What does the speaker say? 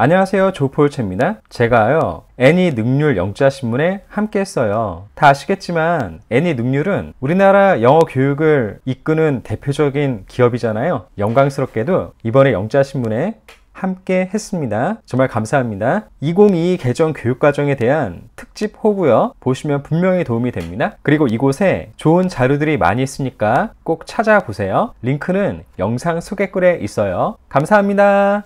안녕하세요 조폴체입니다 제가요 애니 능률 영자신문에 함께 했어요 다 아시겠지만 애니 능률은 우리나라 영어 교육을 이끄는 대표적인 기업이잖아요 영광스럽게도 이번에 영자신문에 함께 했습니다 정말 감사합니다 2022 개정 교육과정에 대한 특집 호구요 보시면 분명히 도움이 됩니다 그리고 이곳에 좋은 자료들이 많이 있으니까 꼭 찾아보세요 링크는 영상 소개글에 있어요 감사합니다